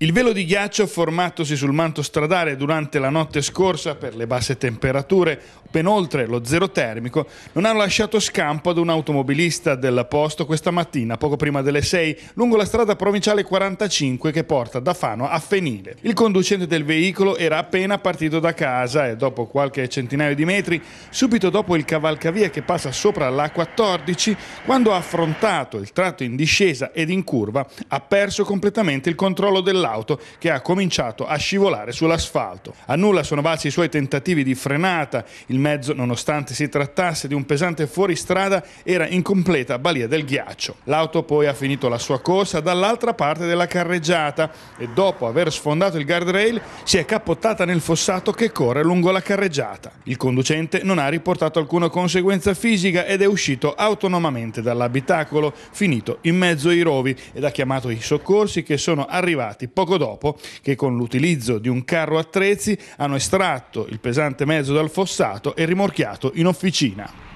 Il velo di ghiaccio formatosi sul manto stradale durante la notte scorsa per le basse temperature ben oltre lo zero termico, non hanno lasciato scampo ad un automobilista del posto questa mattina, poco prima delle 6, lungo la strada provinciale 45 che porta da Fano a Fenile. Il conducente del veicolo era appena partito da casa e dopo qualche centinaio di metri, subito dopo il cavalcavia che passa sopra la 14, quando ha affrontato il tratto in discesa ed in curva, ha perso completamente il controllo dell'auto che ha cominciato a scivolare sull'asfalto. A nulla sono valsi i suoi tentativi di frenata, il il mezzo, nonostante si trattasse di un pesante fuoristrada, era in completa balia del ghiaccio. L'auto poi ha finito la sua corsa dall'altra parte della carreggiata e dopo aver sfondato il guardrail si è capottata nel fossato che corre lungo la carreggiata. Il conducente non ha riportato alcuna conseguenza fisica ed è uscito autonomamente dall'abitacolo, finito in mezzo ai rovi ed ha chiamato i soccorsi che sono arrivati poco dopo che con l'utilizzo di un carro attrezzi hanno estratto il pesante mezzo dal fossato e rimorchiato in officina.